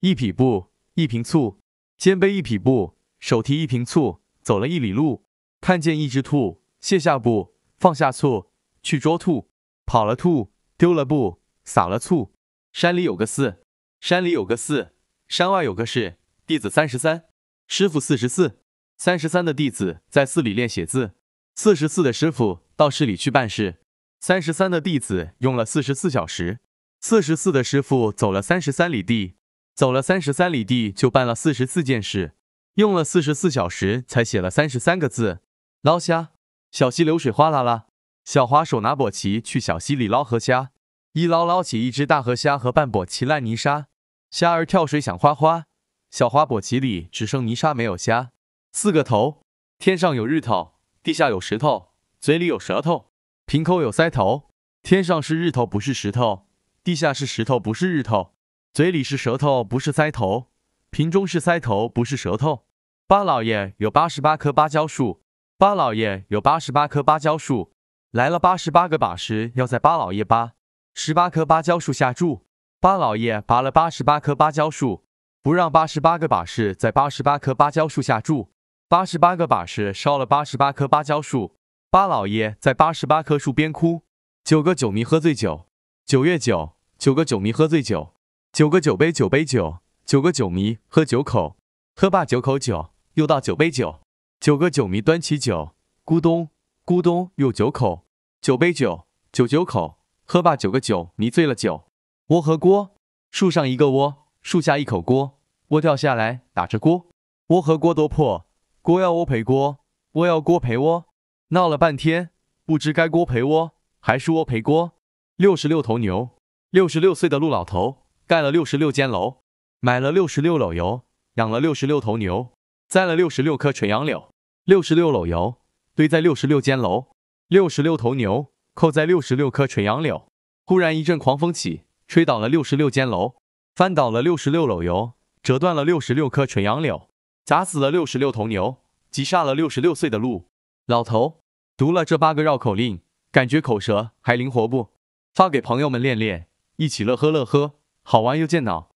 一匹布，一瓶醋，肩背一匹布，手提一瓶醋，走了一里路，看见一只兔，卸下布，放下醋，去捉兔，跑了兔，丢了布，撒了醋。山里有个寺，山里有个寺，山外有个市，弟子三十三，师傅四十四。三十三的弟子在寺里练写字，四十四的师傅到市里去办事。三十三的弟子用了四十四小时，四十四的师傅走了三十三里地。走了三十三里地，就办了四十四件事，用了四十四小时才写了三十三个字。捞虾，小溪流水哗啦啦。小华手拿簸箕去小溪里捞河虾，一捞捞起一只大河虾和半簸箕烂泥沙。虾儿跳水想哗哗，小华簸箕里只剩泥沙没有虾。四个头，天上有日头，地下有石头，嘴里有舌头，瓶口有塞头。天上是日头不是石头，地下是石头不是日头。嘴里是舌头，不是塞头；瓶中是塞头，不是舌头。八老爷有八十八棵芭蕉树，八老爷有八十八棵芭蕉树。来了八十八个把式，要在八老爷八十八棵芭蕉树下住。八老爷拔了八十八棵芭蕉树，不让八十八个把式在八十八棵芭蕉树下住。八十八个把式烧了八十八棵芭蕉树，八老爷在八十八棵树边哭。九个酒迷喝醉酒，九月九，九个酒迷喝醉酒。九个酒杯，九杯酒，九个酒迷喝九口，喝罢九口酒，又倒九杯酒。九个酒迷端起酒，咕咚咕咚又九口，九杯酒，九九口，喝罢九个酒迷醉了酒。窝和锅，树上一个窝，树下一口锅，窝掉下来打着锅，窝和锅都破，锅要窝赔锅，窝要锅赔窝，闹了半天，不知该锅赔窝，还是窝赔锅。六十六头牛，六十六岁的陆老头。盖了六十六间楼，买了六十六篓油，养了六十六头牛，栽了六十六棵垂杨柳。六十六篓油堆在六十六间楼，六十六头牛扣在六十六棵垂杨柳。忽然一阵狂风起，吹倒了六十六间楼，翻倒了六十六篓油，折断了六十六棵垂杨柳，砸死了六十六头牛，急煞了六十六岁的鹿。老头读了这八个绕口令，感觉口舌还灵活不？发给朋友们练练，一起乐呵乐呵。好玩又健脑。